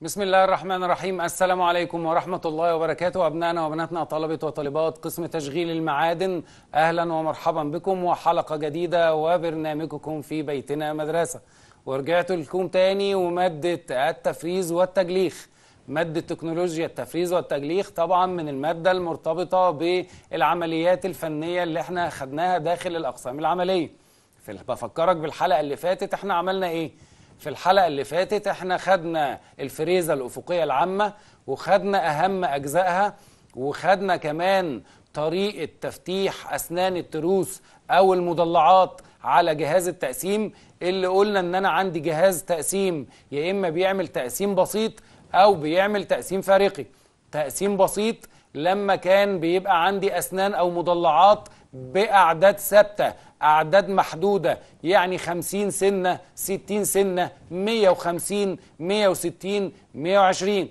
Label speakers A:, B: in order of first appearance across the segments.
A: بسم الله الرحمن الرحيم السلام عليكم ورحمة الله وبركاته أبنائنا وبناتنا طلبة وطالبات قسم تشغيل المعادن أهلا ومرحبا بكم وحلقة جديدة وبرنامجكم في بيتنا مدرسة ورجعت لكم تاني ومادة التفريز والتجليخ مادة تكنولوجيا التفريز والتجليخ طبعا من المادة المرتبطة بالعمليات الفنية اللي احنا خدناها داخل الأقسام العملية بفكرك بالحلقة اللي فاتت احنا عملنا ايه في الحلقة اللي فاتت احنا خدنا الفريزة الأفقية العامة وخدنا أهم أجزائها وخدنا كمان طريقة تفتيح أسنان التروس أو المضلعات على جهاز التقسيم اللي قلنا إن أنا عندي جهاز تقسيم يا إما بيعمل تقسيم بسيط أو بيعمل تقسيم فارقي تقسيم بسيط لما كان بيبقى عندي أسنان أو مضلعات بأعداد ثابتة أعداد محدودة يعني 50 سنة 60 سنة 150 160 120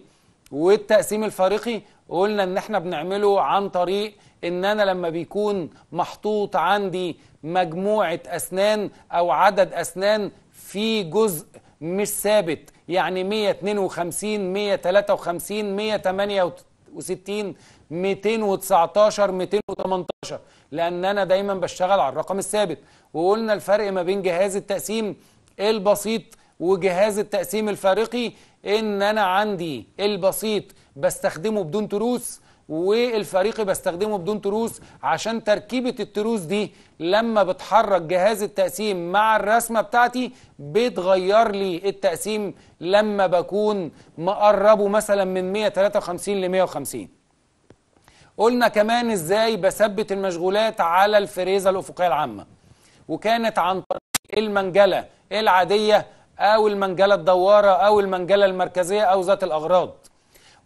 A: والتقسيم الفريقي قلنا ان احنا بنعمله عن طريق ان انا لما بيكون محطوط عندي مجموعة اسنان او عدد اسنان في جزء مش ثابت يعني 152 153 168 219 218 لان انا دايما بشتغل على الرقم الثابت وقلنا الفرق ما بين جهاز التقسيم البسيط وجهاز التقسيم الفارقي ان انا عندي البسيط بستخدمه بدون تروس والفريقي بستخدمه بدون تروس عشان تركيبة التروس دي لما بتحرك جهاز التقسيم مع الرسمة بتاعتي بتغير لي التقسيم لما بكون مقربه مثلا من 153 ل 150 قلنا كمان ازاي بثبت المشغولات على الفريزه الافقيه العامه وكانت عن طريق المنجله العاديه او المنجله الدواره او المنجله المركزيه او ذات الاغراض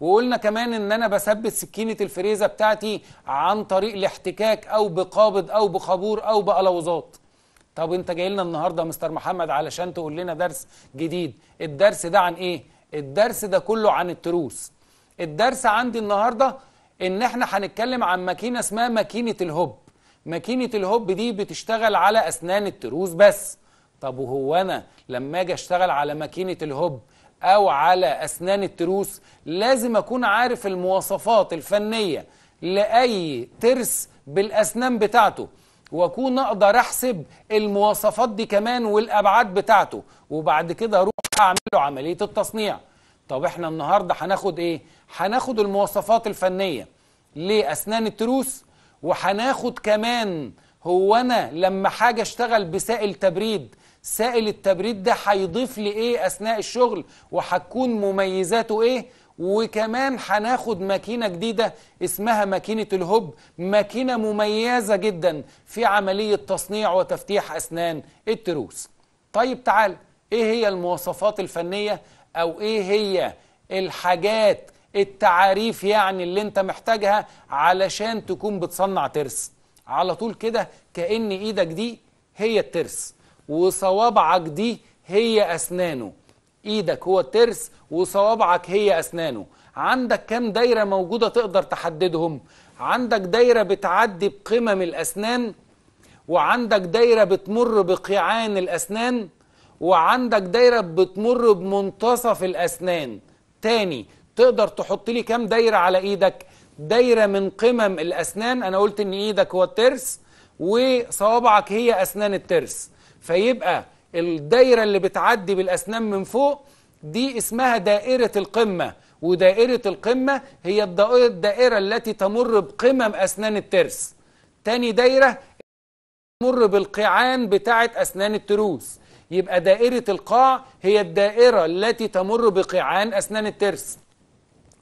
A: وقلنا كمان ان انا بثبت سكينه الفريزه بتاعتي عن طريق الاحتكاك او بقابض او بخابور او بقلوزات طب انت جاي لنا النهارده مستر محمد علشان تقول لنا درس جديد الدرس ده عن ايه الدرس ده كله عن التروس الدرس عندي النهارده ان احنا هنتكلم عن ماكينه اسمها ماكينه الهوب ماكينه الهوب دي بتشتغل على اسنان التروس بس طب وهو انا لما اجي اشتغل على ماكينه الهوب او على اسنان التروس لازم اكون عارف المواصفات الفنيه لاي ترس بالاسنان بتاعته واكون اقدر احسب المواصفات دي كمان والابعاد بتاعته وبعد كده اروح اعمل له عمليه التصنيع طب احنا النهارده هناخد ايه هناخد المواصفات الفنيه لاسنان التروس وهناخد كمان هو انا لما حاجه اشتغل بسائل تبريد سائل التبريد ده هيضيف لي ايه اثناء الشغل وهتكون مميزاته ايه وكمان هناخد ماكينة جديدة اسمها ماكينة الهب ماكينة مميزة جدا في عملية تصنيع وتفتيح أسنان التروس طيب تعال ايه هي المواصفات الفنية او ايه هي الحاجات التعاريف يعني اللي انت محتاجها علشان تكون بتصنع ترس على طول كده كأن ايدك دي هي الترس وصوابعك دي هي اسنانه ايدك هو الترس وصوابعك هي اسنانه عندك كام دايره موجوده تقدر تحددهم عندك دايره بتعدي بقمم الاسنان وعندك دايره بتمر بقيعان الاسنان وعندك دايرة بتمر بمنتصف الأسنان تاني تقدر تحط لي كام دايرة على إيدك دايرة من قمم الأسنان أنا قلت إن إيدك هو الترس وصوابعك هي أسنان الترس فيبقى الدايرة اللي بتعدي بالأسنان من فوق دي اسمها دائرة القمة ودائرة القمة هي الدائرة التي تمر بقمم أسنان الترس تاني دايرة تمر بالقيعان بتاعة أسنان التروس يبقى دائرة القاع هي الدائرة التي تمر بقيعان أسنان الترس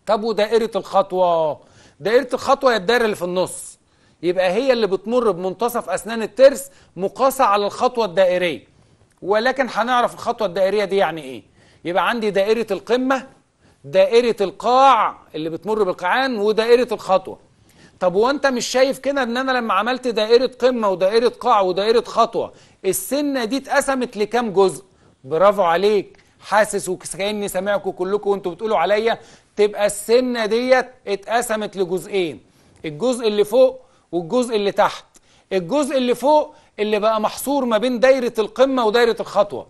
A: طب ودائرة الخطوة دائرة الخطوة هي الدائرة اللي في النص يبقى هي اللي بتمر بمنتصف أسنان الترس مقاسة على الخطوة الدائرية ولكن هنعرف الخطوة الدائرية دي يعني إيه يبقى عندي دائرة القمة دائرة القاع اللي بتمر بالقيعان ودائرة الخطوة طب وانت مش شايف كده ان انا لما عملت دائره قمه ودائره قاع ودائره خطوه السنه دي اتقسمت لكام جزء برافو عليك حاسس وكاني سامعكم كلكم وانتوا بتقولوا عليا تبقى السنه ديت اتقسمت لجزئين الجزء اللي فوق والجزء اللي تحت الجزء اللي فوق اللي بقى محصور ما بين دايره القمه ودايره الخطوه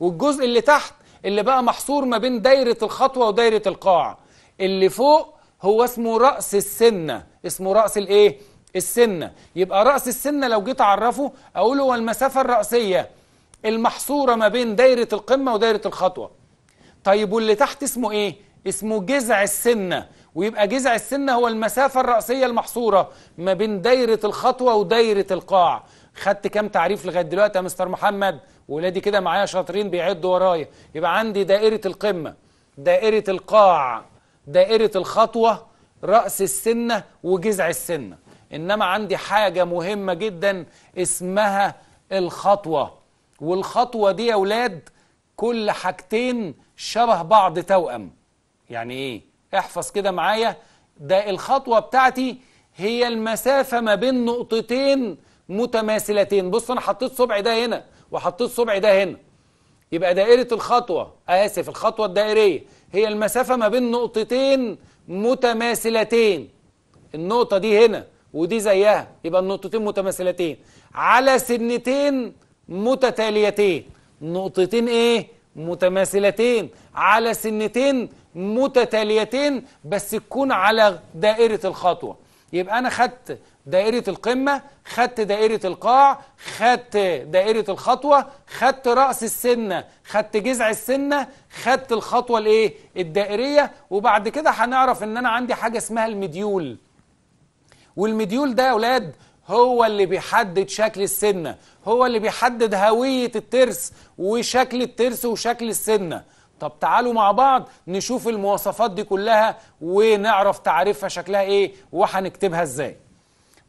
A: والجزء اللي تحت اللي بقى محصور ما بين دايره الخطوه ودايره القاع اللي فوق هو اسمه راس السنه اسمه رأس الايه السنة يبقى رأس السنة لو جيت أعرفه أقول هو المسافة الرأسية المحصورة ما بين دايرة القمة ودايرة الخطوة طيب واللي تحت اسمه ايه اسمه جذع السنة ويبقى جذع السنة هو المسافة الرأسية المحصورة ما بين دايرة الخطوة ودايرة القاع خدت كام تعريف لغاية دلوقتي يا مستر محمد ولادي كده معايا شاطرين بيعدوا ورايا يبقى عندي دائرة القمة دائرة القاع دائرة الخطوة رأس السنة وجذع السنة إنما عندي حاجة مهمة جدا اسمها الخطوة والخطوة دي يا ولاد كل حاجتين شبه بعض توأم يعني إيه؟ احفظ كده معايا ده الخطوة بتاعتي هي المسافة ما بين نقطتين متماثلتين بص أنا حطيت صبعي ده هنا وحطيت صبعي ده هنا يبقى دائرة الخطوة آسف الخطوة الدائرية هي المسافة ما بين نقطتين متماثلتين النقطة دي هنا ودي زيها يبقى النقطتين متماثلتين على سنتين متتاليتين نقطتين ايه متماثلتين على سنتين متتاليتين بس تكون على دائرة الخطوة يبقى أنا خدت دائرة القمة خدت دائرة القاع خدت دائرة الخطوة خدت رأس السنة خدت جذع السنة خدت الخطوة الايه الدائرية وبعد كده هنعرف ان انا عندي حاجة اسمها المديول والمديول ده يا اولاد هو اللي بيحدد شكل السنة هو اللي بيحدد هوية الترس وشكل الترس وشكل السنة طب تعالوا مع بعض نشوف المواصفات دي كلها ونعرف تعريفها شكلها ايه وهنكتبها ازاي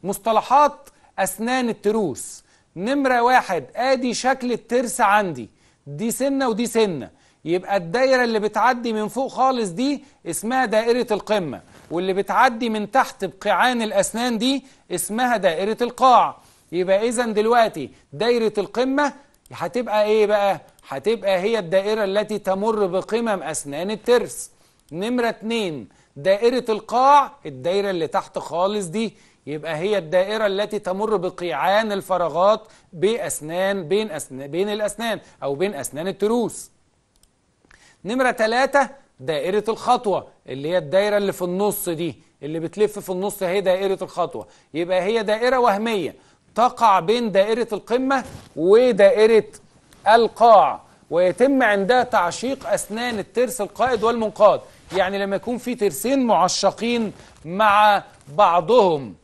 A: مصطلحات أسنان التروس نمرة واحد آدي شكل الترس عندي دي سنة ودي سنة يبقى الدايرة اللي بتعدي من فوق خالص دي اسمها دائرة القمة واللي بتعدي من تحت بقيعان الأسنان دي اسمها دائرة القاع يبقى إذا دلوقتي دايرة القمة هتبقى إيه بقى؟ هتبقى هي الدائرة التي تمر بقمم أسنان الترس نمرة اتنين دائرة القاع الدايرة اللي تحت خالص دي يبقى هي الدائرة التي تمر بقيعان الفراغات بأسنان بين, أسنان بين الأسنان أو بين أسنان التروس نمرة ثلاثة دائرة الخطوة اللي هي الدائرة اللي في النص دي اللي بتلف في النص هي دائرة الخطوة يبقى هي دائرة وهمية تقع بين دائرة القمة ودائرة القاع ويتم عندها تعشيق أسنان الترس القائد والمنقاد يعني لما يكون في ترسين معشقين مع بعضهم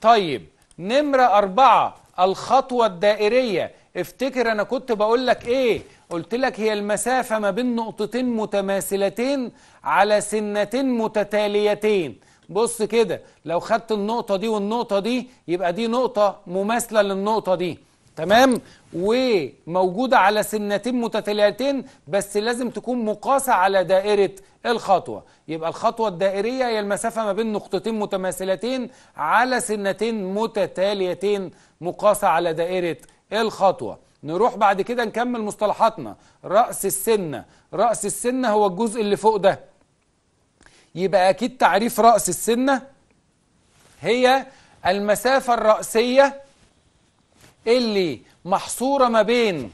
A: طيب نمرة أربعة الخطوة الدائرية افتكر أنا كنت بقول لك إيه قلت لك هي المسافة ما بين نقطتين متماثلتين على سنتين متتاليتين بص كده لو خدت النقطة دي والنقطة دي يبقى دي نقطة مماثلة للنقطة دي تمام وموجودة على سنتين متتاليتين بس لازم تكون مقاسة على دائرة الخطوة يبقى الخطوة الدائرية هي المسافة ما بين نقطتين متماثلتين على سنتين متتاليتين مقاسة على دائرة الخطوة نروح بعد كده نكمل مصطلحاتنا رأس السنة رأس السنة هو الجزء اللي فوق ده يبقى أكيد تعريف رأس السنة هي المسافة الرأسية اللي محصورة ما بين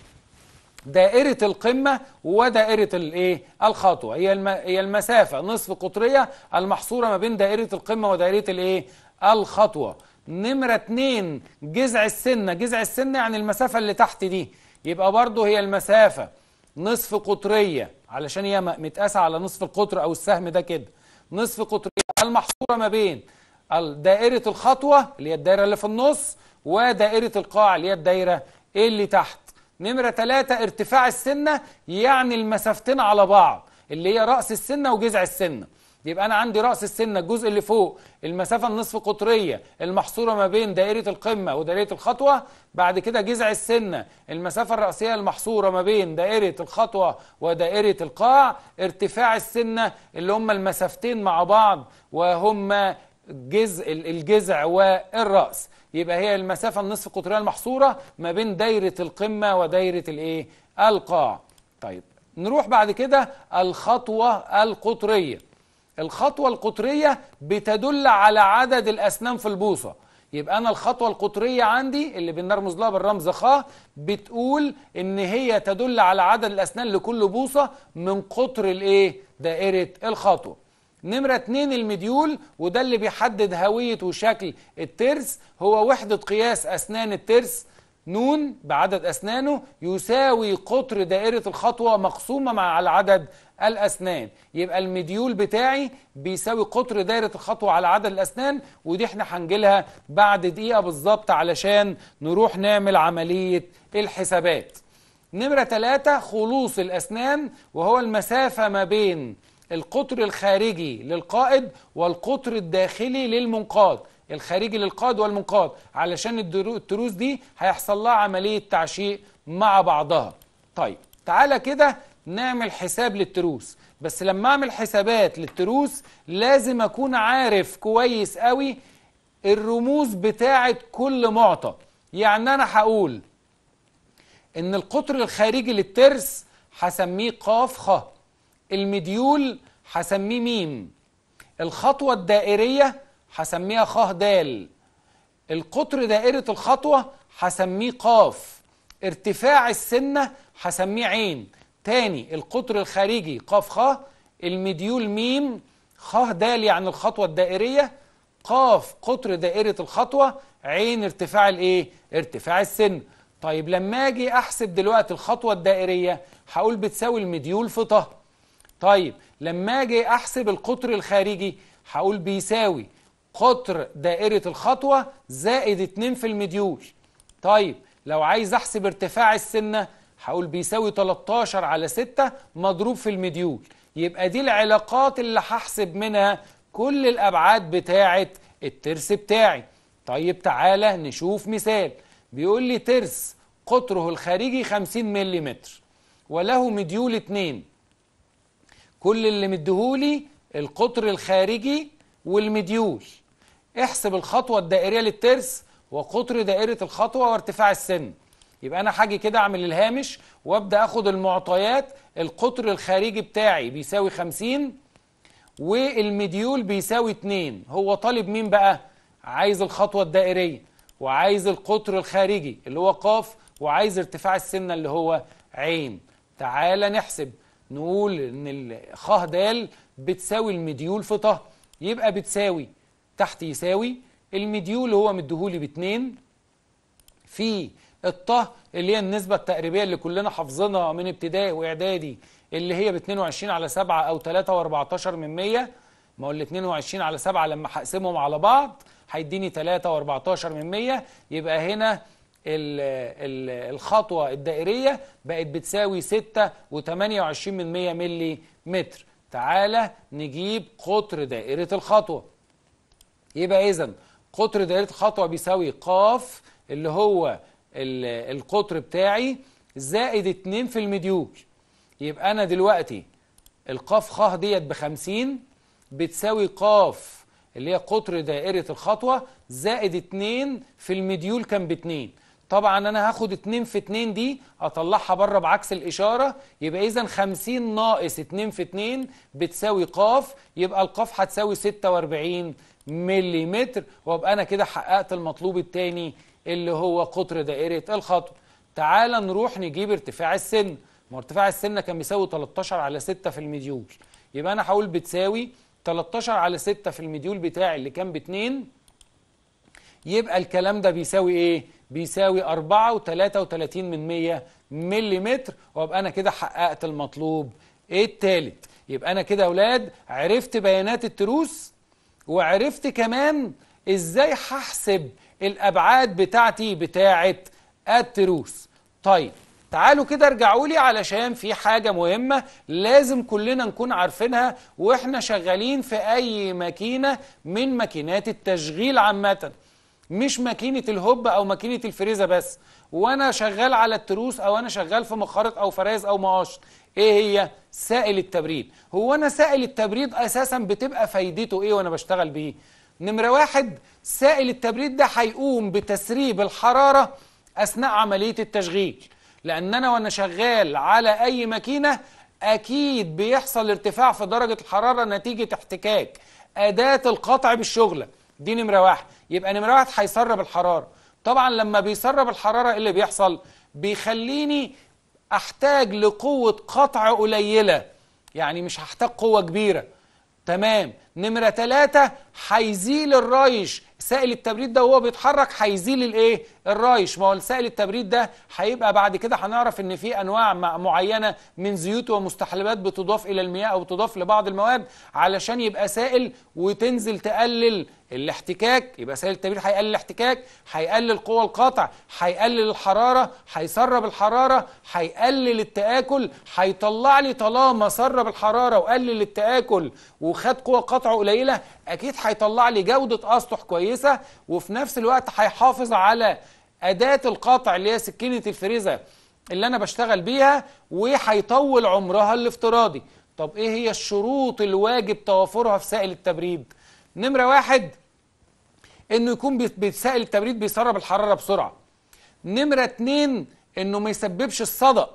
A: دائرة القمة ودائرة الايه؟ الخطوة هي هي المسافة نصف قطرية المحصورة ما بين دائرة القمة ودائرة الايه؟ الخطوة. نمرة اتنين جذع السنة، جذع السنة يعني المسافة اللي تحت دي يبقى برضه هي المسافة نصف قطرية علشان هي متقاسة على نصف القطر أو السهم ده كده. نصف قطرية المحصورة ما بين دائرة الخطوة اللي هي الدائرة اللي في النص ودائرة القاع اللي هي الدايرة اللي تحت نمرة ثلاثة ارتفاع السنة يعني المسافتين على بعض اللي هي رأس السنة وجذع السنة يبقى أنا عندي رأس السنة الجزء اللي فوق المسافة النصف قطرية المحصورة ما بين دائرة القمة ودائرة الخطوة بعد كده جذع السنة المسافة الرأسية المحصورة ما بين دائرة الخطوة ودائرة القاع ارتفاع السنة اللي هم المسافتين مع بعض وهما جزء الجذع والرأس يبقى هي المسافة النصف قطريه المحصورة ما بين دايرة القمة ودايرة الايه القاع طيب نروح بعد كده الخطوة القطرية الخطوة القطرية بتدل على عدد الأسنان في البوصة يبقى أنا الخطوة القطرية عندي اللي بنرمز لها بالرمز خ بتقول إن هي تدل على عدد الأسنان لكل بوصة من قطر الإيه؟ دائرة الخطوة نمرة اتنين المديول وده اللي بيحدد هوية وشكل الترس هو وحدة قياس أسنان الترس نون بعدد أسنانه يساوي قطر دائرة الخطوة مقسومة مع العدد الأسنان يبقى المديول بتاعي بيساوي قطر دائرة الخطوة على عدد الأسنان ودي احنا هنجيلها بعد دقيقة بالظبط علشان نروح نعمل عملية الحسابات نمرة 3 خلوص الأسنان وهو المسافة ما بين القطر الخارجي للقائد والقطر الداخلي للمنقاد الخارجي للقائد والمنقاد علشان التروس دي هيحصل لها عملية تعشيق مع بعضها طيب تعالى كده نعمل حساب للتروس بس لما اعمل حسابات للتروس لازم اكون عارف كويس قوي الرموز بتاعة كل معطى يعني انا هقول ان القطر الخارجي للترس هسميه قاف خ المديول هسميه ميم الخطوة الدائرية هسميها خ د القطر دائرة الخطوة هسميه قاف ارتفاع السنة هسميه عين تاني القطر الخارجي قاف خ المديول ميم خ د يعني الخطوة الدائرية قاف قطر دائرة الخطوة عين ارتفاع الايه؟ ارتفاع السن طيب لما اجي احسب دلوقتي الخطوة الدائرية هقول بتساوي المديول في طه طيب لما اجي احسب القطر الخارجي هقول بيساوي قطر دائرة الخطوة زائد 2 في المديول طيب لو عايز احسب ارتفاع السنة هقول بيساوي 13 على 6 مضروب في المديول يبقى دي العلاقات اللي هحسب منها كل الأبعاد بتاعة الترس بتاعي طيب تعالى نشوف مثال بيقول لي ترس قطره الخارجي 50 ملم وله مديول 2 كل اللي مديهولي القطر الخارجي والمديول احسب الخطوة الدائرية للترس وقطر دائرة الخطوة وارتفاع السن يبقى أنا حاجة كده أعمل الهامش وأبدأ أخد المعطيات القطر الخارجي بتاعي بيساوي 50 والمديول بيساوي 2 هو طالب مين بقى؟ عايز الخطوة الدائرية وعايز القطر الخارجي اللي هو قاف وعايز ارتفاع السنة اللي هو عين تعال نحسب نقول ان الخاه دال بتساوي المديول في طه يبقى بتساوي تحت يساوي المديول هو مديهولي باتنين في الطه اللي هي النسبة التقريبية اللي كلنا حافظينها من ابتدائي واعدادي اللي هي ب 22 على 7 او 3 و14 من 100 ما هو ال 22 على 7 لما هقسمهم على بعض هيديني 3 و14 من 100 يبقى هنا الخطوة الدائرية بقت بتساوي 6.28 من 100 ملي متر تعالى نجيب قطر دائرة الخطوة يبقى إذا قطر دائرة الخطوة بيساوي قاف اللي هو القطر بتاعي زائد 2 في المديول يبقى أنا دلوقتي القاف خ ديت ب 50 بتساوي قاف اللي هي قطر دائرة الخطوة زائد 2 في المديول كان ب 2 طبعا انا هاخد 2 في 2 دي اطلعها بره بعكس الاشاره يبقى اذا 50 ناقص 2 في 2 بتساوي ق يبقى القاف هتساوي 46 ملم وابقى انا كده حققت المطلوب الثاني اللي هو قطر دائره الخطوه تعال نروح نجيب ارتفاع السن ما ارتفاع السن كان بيساوي 13 على 6 في المديول يبقى انا هقول بتساوي 13 على 6 في المديول بتاعي اللي كان ب 2 يبقى الكلام ده بيساوي ايه بيساوي 4.33 من 100 ملم وابقى انا كده حققت المطلوب الثالث يبقى انا كده يا اولاد عرفت بيانات التروس وعرفت كمان ازاي هحسب الابعاد بتاعتي بتاعه التروس طيب تعالوا كده ارجعوا لي علشان في حاجة مهمة لازم كلنا نكون عارفينها واحنا شغالين في اي ماكينة من ماكينات التشغيل عامة مش ماكينه الهوب او ماكينه الفريزه بس وانا شغال على التروس او انا شغال في مخارط او فراز او مقاش ايه هي سائل التبريد هو انا سائل التبريد اساسا بتبقى فايدته ايه وانا بشتغل بيه نمره واحد سائل التبريد ده هيقوم بتسريب الحراره اثناء عمليه التشغيل لان انا وانا شغال على اي ماكينه اكيد بيحصل ارتفاع في درجه الحراره نتيجه احتكاك اداه القطع بالشغله دي نمرة واحد يبقى نمرة واحد هيسرب الحرارة طبعا لما بيسرب الحرارة ايه اللي بيحصل بيخليني احتاج لقوة قطع قليلة يعني مش هحتاج قوة كبيرة تمام نمرة تلاتة هيزيل الرايش سائل التبريد ده وهو بيتحرك هيزيل الايه الرايش ما هو سائل التبريد ده هيبقى بعد كده هنعرف ان في انواع معينه من زيوت ومستحلبات بتضاف الى المياه او تضاف لبعض المواد علشان يبقى سائل وتنزل تقلل الاحتكاك يبقى سائل التبريد هيقلل الاحتكاك هيقلل قوة القطع هيقلل الحرارة هيسرب الحرارة هيقلل التآكل هيطلع لي طالما سرب الحرارة وقلل التآكل وخد قوة قطع قطعه قليله اكيد هيطلع لي جوده اسطح كويسه وفي نفس الوقت هيحافظ على اداه القطع اللي هي سكينه الفريزه اللي انا بشتغل بيها وهيطول عمرها الافتراضي طب ايه هي الشروط الواجب توافرها في سائل التبريد نمره واحد انه يكون سائل التبريد بيسرب الحراره بسرعه نمره اتنين انه ما يسببش الصدأ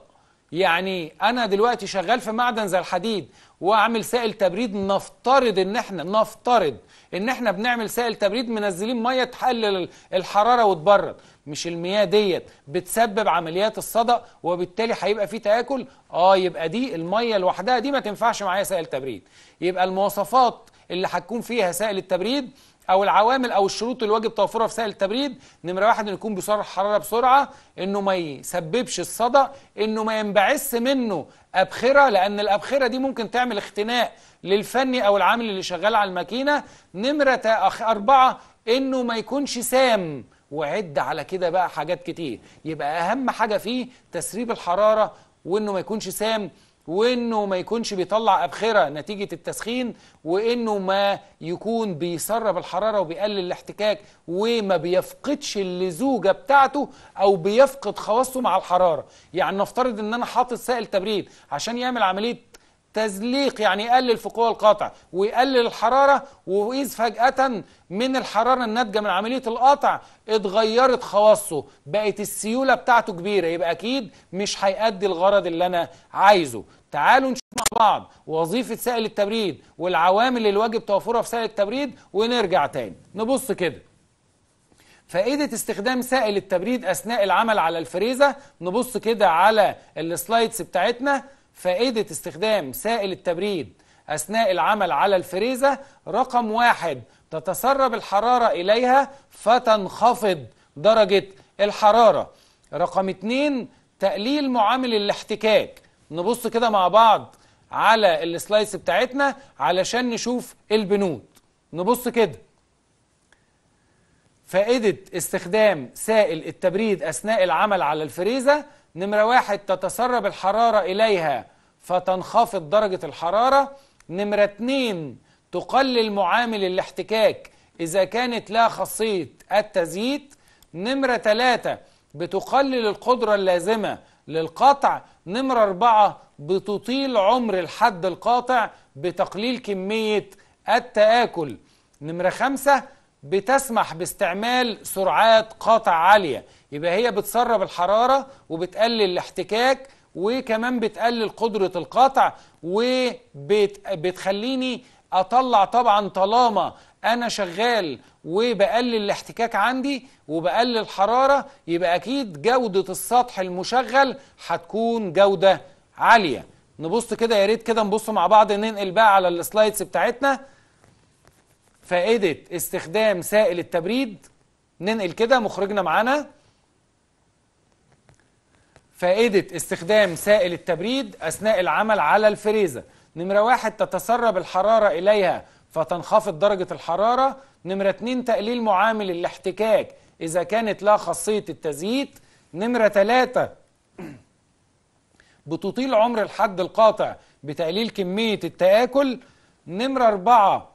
A: يعني انا دلوقتي شغال في معدن زي الحديد واعمل سائل تبريد نفترض ان احنا نفترض ان احنا بنعمل سائل تبريد منزلين ميه تحلل الحراره وتبرد مش المياه ديت بتسبب عمليات الصدأ وبالتالي هيبقى في تاكل اه يبقى دي الميه لوحدها دي ما تنفعش معايا سائل تبريد يبقى المواصفات اللي هتكون فيها سائل التبريد او العوامل او الشروط اللي واجب توفرها في سائل التبريد نمره واحد انه يكون بيسرع الحراره بسرعه انه ما يسببش الصدى انه ما ينبعث منه ابخره لان الابخره دي ممكن تعمل اختناق للفني او العامل اللي شغال على الماكينه نمره اربعه انه ما يكونش سام وعد على كده بقى حاجات كتير يبقى اهم حاجه فيه تسريب الحراره وانه ما يكونش سام وانه ما يكونش بيطلع ابخره نتيجه التسخين وانه ما يكون بيسرب الحراره وبيقلل الاحتكاك وما بيفقدش اللزوجه بتاعته او بيفقد خواصه مع الحراره يعني نفترض ان انا حاطط سائل تبريد عشان يعمل عمليه تزليق يعني يقلل في قوى القطع ويقلل الحرارة وإذ فجأة من الحرارة الناتجة من عملية القطع اتغيرت خواصه بقت السيولة بتاعته كبيرة يبقى أكيد مش هيأدي الغرض اللي أنا عايزه تعالوا نشوف مع بعض وظيفة سائل التبريد والعوامل اللي واجب توفرها في سائل التبريد ونرجع تاني نبص كده فائدة استخدام سائل التبريد أثناء العمل على الفريزة نبص كده على السلايدز بتاعتنا فائدة استخدام سائل التبريد أثناء العمل على الفريزة رقم واحد تتسرب الحرارة إليها فتنخفض درجة الحرارة رقم اتنين تقليل معامل الاحتكاك نبص كده مع بعض على السلايس بتاعتنا علشان نشوف البنود نبص كده فائدة استخدام سائل التبريد أثناء العمل على الفريزة نمرة واحد تتسرب الحرارة إليها فتنخفض درجة الحرارة نمرة اتنين تقلل معامل الاحتكاك إذا كانت لها خاصية التزييت نمرة تلاتة بتقلل القدرة اللازمة للقطع نمرة أربعة بتطيل عمر الحد القاطع بتقليل كمية التآكل نمرة خمسة بتسمح باستعمال سرعات قطع عالية يبقى هي بتسرب الحرارة وبتقلل الاحتكاك وكمان بتقلل قدرة القطع وبتخليني أطلع طبعا طالما أنا شغال وبقلل الاحتكاك عندي وبقلل الحرارة يبقى أكيد جودة السطح المشغل هتكون جودة عالية نبص كده يا ريت كده نبص مع بعض ننقل بقى على السلايدز بتاعتنا فائدة استخدام سائل التبريد ننقل كده مخرجنا معانا فائدة استخدام سائل التبريد أثناء العمل على الفريزة نمرة واحد تتسرب الحرارة إليها فتنخفض درجة الحرارة نمرة اتنين تقليل معامل الاحتكاك إذا كانت لها خاصية التزييت نمرة تلاتة بتطيل عمر الحد القاطع بتقليل كمية التآكل نمرة أربعة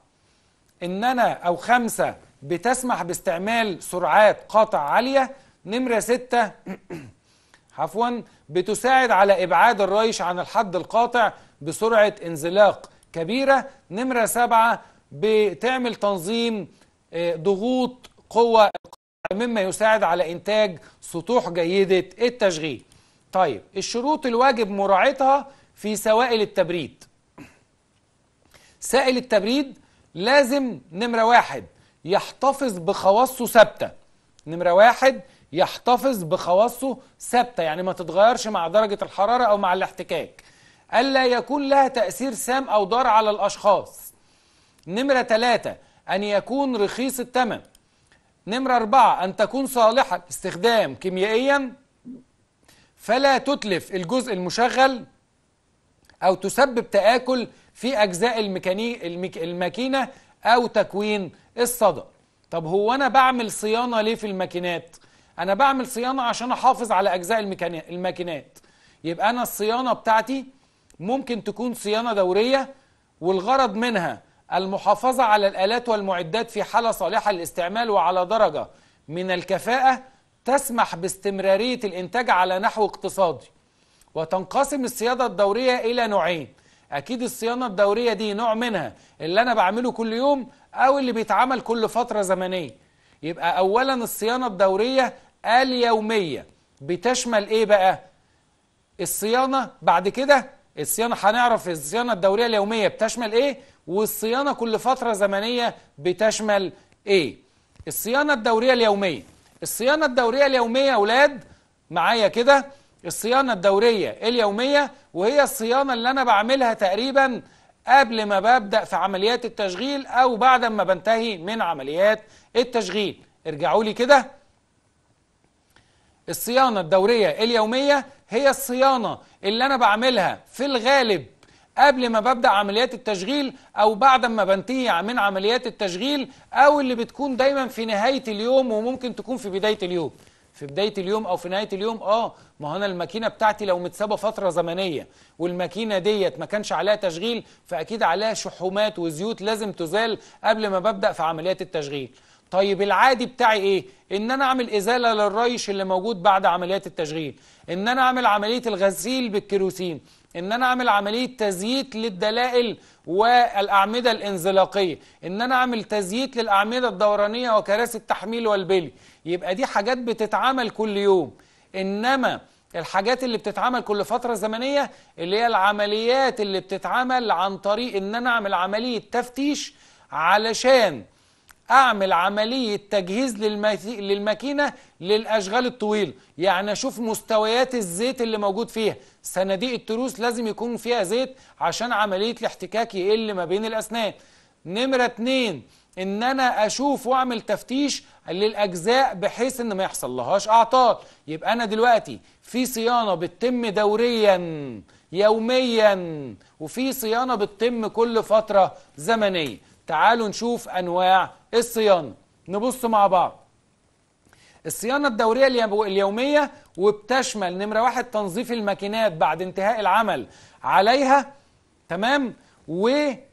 A: ان انا او خمسة بتسمح باستعمال سرعات قاطع عالية نمرة ستة عفوا بتساعد على ابعاد الريش عن الحد القاطع بسرعة انزلاق كبيرة نمرة سبعة بتعمل تنظيم آه، ضغوط قوة مما يساعد على إنتاج سطوح جيدة التشغيل طيب الشروط الواجب مراعاتها في سوائل التبريد سائل التبريد لازم نمرة واحد يحتفظ بخواصه ثابتة نمرة واحد يحتفظ بخواصه ثابتة يعني ما تتغيرش مع درجة الحرارة أو مع الاحتكاك ألا يكون لها تأثير سام أو ضار على الأشخاص نمرة ثلاثة أن يكون رخيص الثمن نمرة أربعة أن تكون صالحة استخدام كيميائيا فلا تتلف الجزء المشغل أو تسبب تآكل في أجزاء الميكاني الماكينة أو تكوين الصدى طب هو أنا بعمل صيانة ليه في الماكينات؟ أنا بعمل صيانة عشان أحافظ على أجزاء الماكينات يبقى أنا الصيانة بتاعتي ممكن تكون صيانة دورية والغرض منها المحافظة على الآلات والمعدات في حالة صالحة للاستعمال وعلى درجة من الكفاءة تسمح باستمرارية الإنتاج على نحو اقتصادي وتنقسم الصيانة الدورية إلى نوعين اكيد الصيانه الدوريه دي نوع منها اللي انا بعمله كل يوم او اللي بيتعمل كل فتره زمنيه يبقى اولا الصيانه الدوريه اليوميه بتشمل ايه بقى الصيانه بعد كده الصيانه هنعرف الصيانه الدوريه اليوميه بتشمل ايه والصيانه كل فتره زمنيه بتشمل ايه الصيانه الدوريه اليوميه الصيانه الدوريه اليوميه يا اولاد معايا كده الصيانة الدورية اليومية وهي الصيانة اللي أنا بعملها تقريبا قبل ما ببدأ في عمليات التشغيل أو بعد ما بنتهي من عمليات التشغيل ارجعوا لي كده الصيانة الدورية اليومية هي الصيانة اللي أنا بعملها في الغالب قبل ما ببدأ عمليات التشغيل أو بعد ما بنتهي من عمليات التشغيل أو اللي بتكون دايما في نهاية اليوم وممكن تكون في بداية اليوم في بداية اليوم أو في نهاية اليوم آه ما أنا الماكينة بتاعتي لو متسابة فترة زمنية والماكينة ديت ما كانش عليها تشغيل فأكيد عليها شحومات وزيوت لازم تزال قبل ما ببدأ في عمليات التشغيل طيب العادي بتاعي ايه ان انا اعمل ازاله للريش اللي موجود بعد عمليات التشغيل ان انا اعمل عمليه الغسيل بالكيروسين ان انا اعمل عمليه تزييت للدلائل والاعمده الانزلاقيه ان انا اعمل تزييت للاعمده الدورانيه وكراسي التحميل والبلي يبقى دي حاجات بتتعمل كل يوم إنما الحاجات اللي بتتعمل كل فترة زمنية اللي هي العمليات اللي بتتعمل عن طريق إن أنا أعمل عملية تفتيش علشان اعمل عمليه تجهيز للماكينه للاشغال الطويله يعني اشوف مستويات الزيت اللي موجود فيها صناديق التروس لازم يكون فيها زيت عشان عمليه الاحتكاك يقل ما بين الاسنان نمره اتنين ان انا اشوف واعمل تفتيش للاجزاء بحيث ان ما يحصل لهاش اعطال يبقى انا دلوقتي في صيانه بتتم دوريا يوميا وفي صيانه بتتم كل فتره زمنيه تعالوا نشوف انواع الصيانه نبص مع بعض الصيانة الدورية اليومية وبتشمل نمرة واحد تنظيف الماكينات بعد انتهاء العمل عليها تمام ونمرة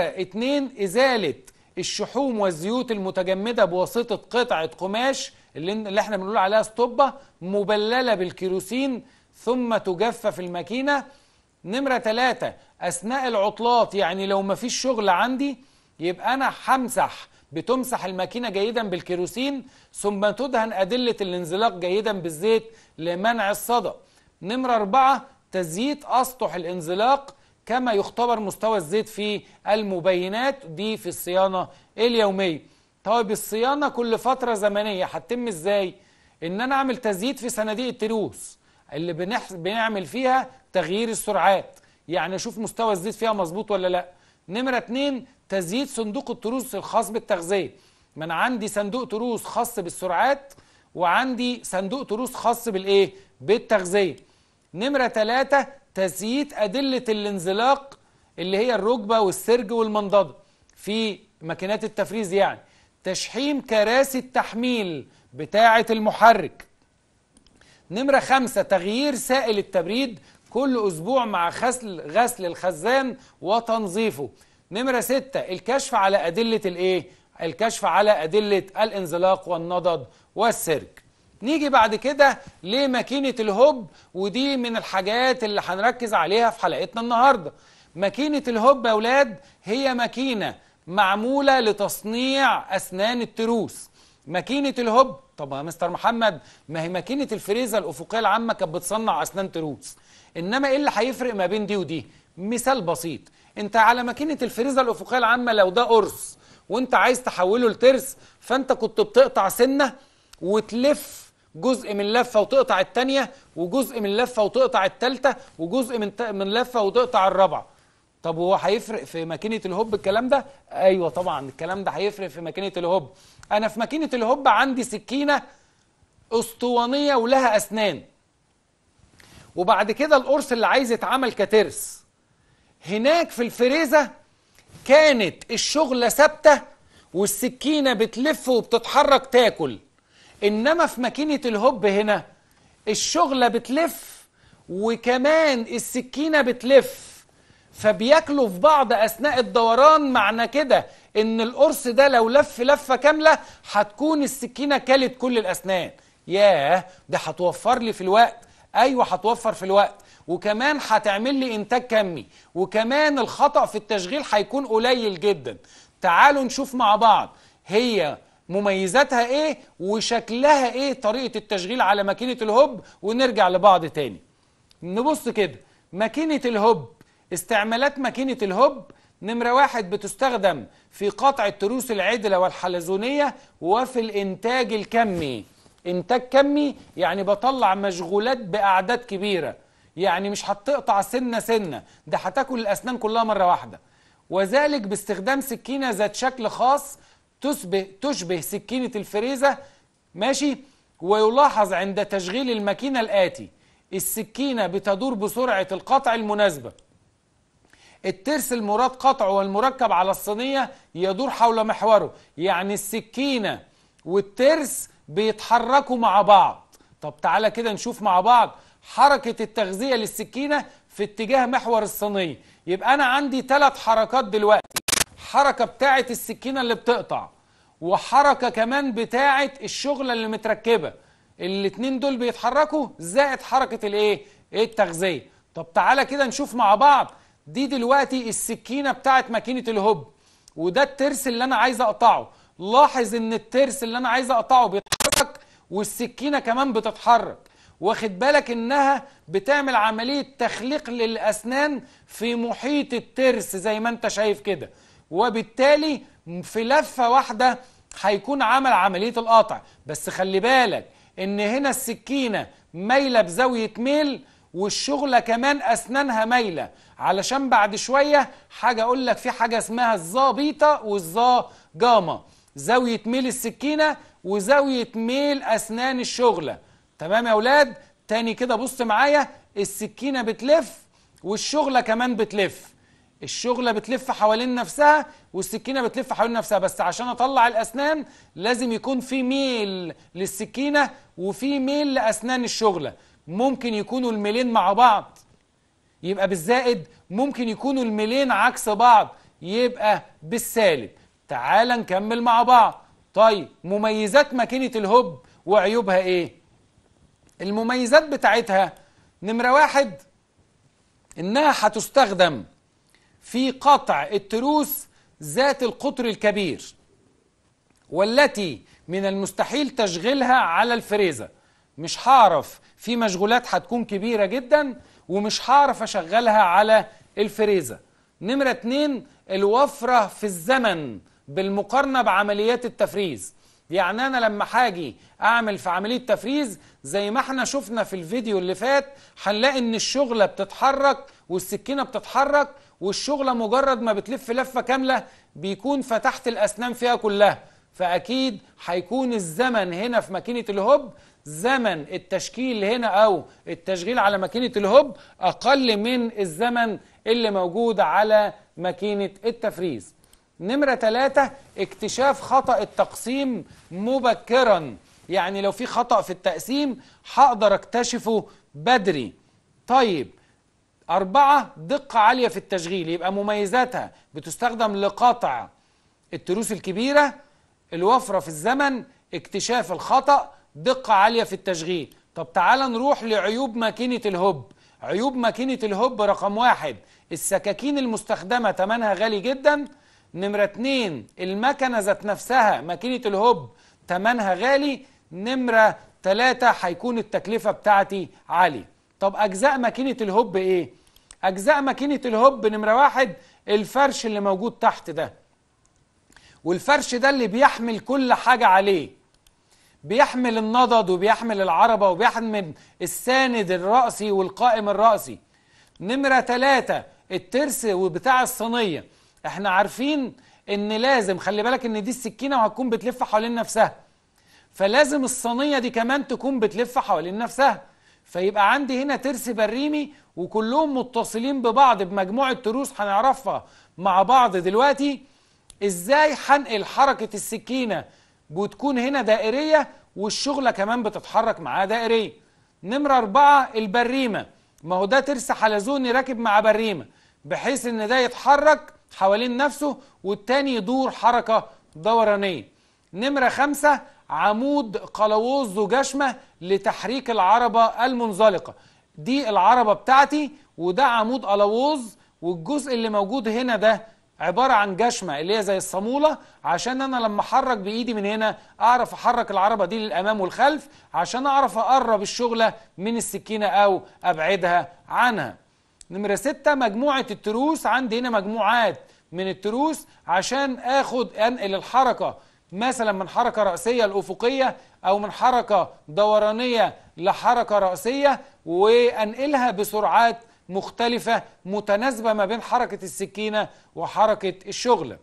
A: اتنين إزالة الشحوم والزيوت المتجمدة بواسطة قطعة قماش اللي احنا بنقول عليها ستوبة مبللة بالكيروسين ثم تجفف الماكينة نمرة ثلاثة أثناء العطلات يعني لو ما فيش شغل عندي يبقى أنا همسح بتمسح الماكينة جيدا بالكيروسين ثم تدهن أدلة الانزلاق جيدا بالزيت لمنع الصدى نمرة أربعة تزييت أسطح الانزلاق كما يختبر مستوى الزيت في المبينات دي في الصيانة اليومية طيب الصيانة كل فترة زمنية هتتم ازاي؟ ان انا اعمل تزييد في صناديق التروس اللي بنح... بنعمل فيها تغيير السرعات يعني اشوف مستوى الزيت فيها مظبوط ولا لا نمرة اتنين تزييد صندوق التروس الخاص بالتغذية ما انا عندي صندوق تروس خاص بالسرعات وعندي صندوق تروس خاص بالايه بالتغذية نمرة ثلاثة تزييت أدلة الانزلاق اللي هي الركبة والسرج والمنضدة في ماكينات التفريز يعني تشحيم كراسي التحميل بتاعة المحرك نمرة خمسة تغيير سائل التبريد كل أسبوع مع غسل غسل الخزان وتنظيفه نمرة ستة الكشف على أدلة الإيه؟ الكشف على أدلة الانزلاق والنضد والسرج نيجي بعد كده لماكينة الهوب ودي من الحاجات اللي هنركز عليها في حلقتنا النهاردة ماكينة الهوب يا أولاد هي ماكينة معمولة لتصنيع أسنان التروس ماكينة الهوب طب يا مستر محمد ما هي ماكينة الفريزة الأفقية العامة كانت بتصنع أسنان تروس إنما إيه اللي هيفرق ما بين دي ودي مثال بسيط أنت على ماكينة الفريزة الأفقية العامة لو ده قرص وأنت عايز تحوله لترس فأنت كنت بتقطع سنة وتلف جزء من لفه وتقطع الثانيه وجزء من لفه وتقطع الثالثه وجزء من من لفه وتقطع الرابعه طب هو هيفرق في ماكينه الهوب الكلام ده ايوه طبعا الكلام ده هيفرق في ماكينه الهوب انا في ماكينه الهوب عندي سكينه اسطوانيه ولها اسنان وبعد كده القرص اللي عايز يتعمل كترس هناك في الفريزه كانت الشغله ثابته والسكينه بتلف وبتتحرك تاكل إنما في ماكينة الهوب هنا الشغلة بتلف وكمان السكينة بتلف فبياكلوا في بعض أثناء الدوران معنى كده إن القرص ده لو لف لفة كاملة هتكون السكينة كلت كل الأسنان ياه ده هتوفر لي في الوقت أيوة هتوفر في الوقت وكمان هتعمل لي إنتاج كمي وكمان الخطأ في التشغيل هيكون قليل جدا تعالوا نشوف مع بعض هي مميزاتها ايه وشكلها ايه طريقه التشغيل على ماكينه الهوب ونرجع لبعض تاني نبص كده ماكينه الهوب استعمالات ماكينه الهوب نمرة واحد بتستخدم في قطع التروس العدلة والحلزونية وفي الإنتاج الكمي إنتاج كمي يعني بطلع مشغولات بأعداد كبيرة يعني مش هتقطع سنة سنة ده هتاكل الأسنان كلها مرة واحدة وذلك باستخدام سكينة ذات شكل خاص تشبه, تشبه سكينة الفريزة ماشي ويلاحظ عند تشغيل الماكينة الآتي السكينة بتدور بسرعة القطع المناسبة الترس المراد قطعه والمركب على الصينية يدور حول محوره يعني السكينة والترس بيتحركوا مع بعض طب تعالى كده نشوف مع بعض حركة التغذية للسكينة في اتجاه محور الصينية يبقى أنا عندي ثلاث حركات دلوقتي حركة بتاعة السكينة اللي بتقطع وحركه كمان بتاعه الشغله اللي متركبه الاتنين دول بيتحركوا زائد حركه الايه التغذيه طب تعالى كده نشوف مع بعض دي دلوقتي السكينه بتاعه ماكينه الهب وده الترس اللي انا عايز اقطعه لاحظ ان الترس اللي انا عايز اقطعه بيتحرك والسكينه كمان بتتحرك واخد بالك انها بتعمل عمليه تخليق للاسنان في محيط الترس زي ما انت شايف كده وبالتالي في لفه واحده هيكون عمل عمليه القطع بس خلي بالك ان هنا السكينه مايله بزاويه ميل والشغله كمان اسنانها مايله علشان بعد شويه حاجه اقول لك في حاجه اسمها الظا بيتا والظا جاما زاويه ميل السكينه وزاويه ميل اسنان الشغله تمام يا اولاد تاني كده بص معايا السكينه بتلف والشغله كمان بتلف الشغله بتلف حوالين نفسها والسكينه بتلف حوالين نفسها بس عشان اطلع الاسنان لازم يكون في ميل للسكينه وفي ميل لاسنان الشغله ممكن يكونوا الميلين مع بعض يبقى بالزائد ممكن يكونوا الميلين عكس بعض يبقى بالسالب تعال نكمل مع بعض طيب مميزات ماكينه الهوب وعيوبها ايه المميزات بتاعتها نمره واحد انها هتستخدم في قطع التروس ذات القطر الكبير والتي من المستحيل تشغيلها على الفريزة مش هعرف في مشغولات هتكون كبيرة جدا ومش هعرف أشغلها على الفريزة نمرة اتنين الوفرة في الزمن بالمقارنة بعمليات التفريز يعني أنا لما هاجي أعمل في عملية تفريز زي ما احنا شفنا في الفيديو اللي فات هنلاقي إن الشغلة بتتحرك والسكينة بتتحرك والشغله مجرد ما بتلف لفه كامله بيكون فتحت الاسنان فيها كلها فاكيد هيكون الزمن هنا في ماكينه الهوب زمن التشكيل هنا او التشغيل على ماكينه الهوب اقل من الزمن اللي موجود على ماكينه التفريز نمرة ثلاثة اكتشاف خطأ التقسيم مبكرا يعني لو في خطأ في التقسيم هقدر اكتشفه بدري طيب أربعة دقة عالية في التشغيل يبقى مميزاتها بتستخدم لقطع التروس الكبيرة الوفرة في الزمن اكتشاف الخطأ دقة عالية في التشغيل طب تعال نروح لعيوب ماكينة الهوب عيوب ماكينة الهوب رقم واحد السكاكين المستخدمة تمنها غالي جدا نمرة اتنين المكنة ذات نفسها ماكينة الهوب تمنها غالي نمرة تلاتة هيكون التكلفة بتاعتي عالية طب أجزاء ماكينة الهوب إيه؟ أجزاء ماكينة الهوب نمرة واحد الفرش اللي موجود تحت ده والفرش ده اللي بيحمل كل حاجة عليه بيحمل النضد وبيحمل العربة وبيحمل الساند الرأسي والقائم الرأسي نمرة ثلاثة الترس وبتاع الصينية احنا عارفين ان لازم خلي بالك ان دي السكينة وهتكون بتلف حوالين نفسها فلازم الصينية دي كمان تكون بتلف حوالين نفسها فيبقى عندي هنا ترس بريمي وكلهم متصلين ببعض بمجموعة تروس هنعرفها مع بعض دلوقتي ازاي هنقل حركة السكينة بتكون هنا دائرية والشغلة كمان بتتحرك معاها دائرية نمرة أربعة البريمة ما هو ده ترس حلزوني راكب مع بريمة بحيث ان ده يتحرك حوالين نفسه والتاني يدور حركة دورانية نمرة خمسة عمود قلاووز ذو جشمة لتحريك العربة المنزلقة دي العربة بتاعتي وده عمود قلاووز والجزء اللي موجود هنا ده عبارة عن جشمة اللي هي زي الصامولة عشان أنا لما أحرك بإيدي من هنا أعرف أحرك العربة دي للأمام والخلف عشان أعرف أقرب الشغلة من السكينة أو أبعدها عنها نمرة ستة مجموعة التروس عندي هنا مجموعات من التروس عشان آخد أنقل الحركة مثلا من حركة رأسية لأفقية أو من حركة دورانية لحركة رأسية وأنقلها بسرعات مختلفة متناسبة ما بين حركة السكينة وحركة الشغل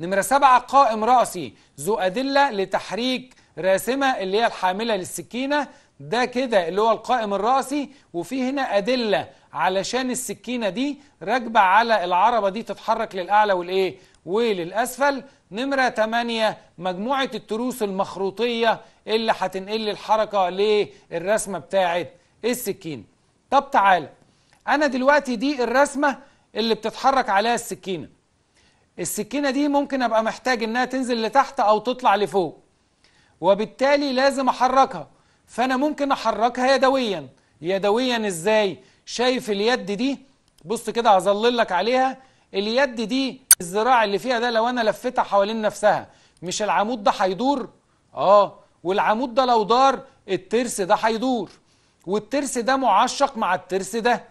A: نمرة سبعة قائم رأسي ذو أدلة لتحريك راسمة اللي هي الحاملة للسكينة ده كده اللي هو القائم الرأسي وفي هنا أدلة علشان السكينة دي راكبة على العربة دي تتحرك للأعلى والإيه وللأسفل نمرة 8 مجموعة التروس المخروطية اللي هتنقل الحركة للرسمة بتاعة السكين طب تعالى أنا دلوقتي دي الرسمة اللي بتتحرك عليها السكينة السكينة دي ممكن أبقى محتاج إنها تنزل لتحت أو تطلع لفوق وبالتالي لازم أحركها فأنا ممكن أحركها يدويا يدويا إزاي؟ شايف اليد دي بص كده هظلل لك عليها اليد دي الزراع اللي فيها ده لو انا لفتها حوالين نفسها مش العمود ده هيدور اه والعمود ده لو دار الترس ده هيدور والترس ده معشق مع الترس ده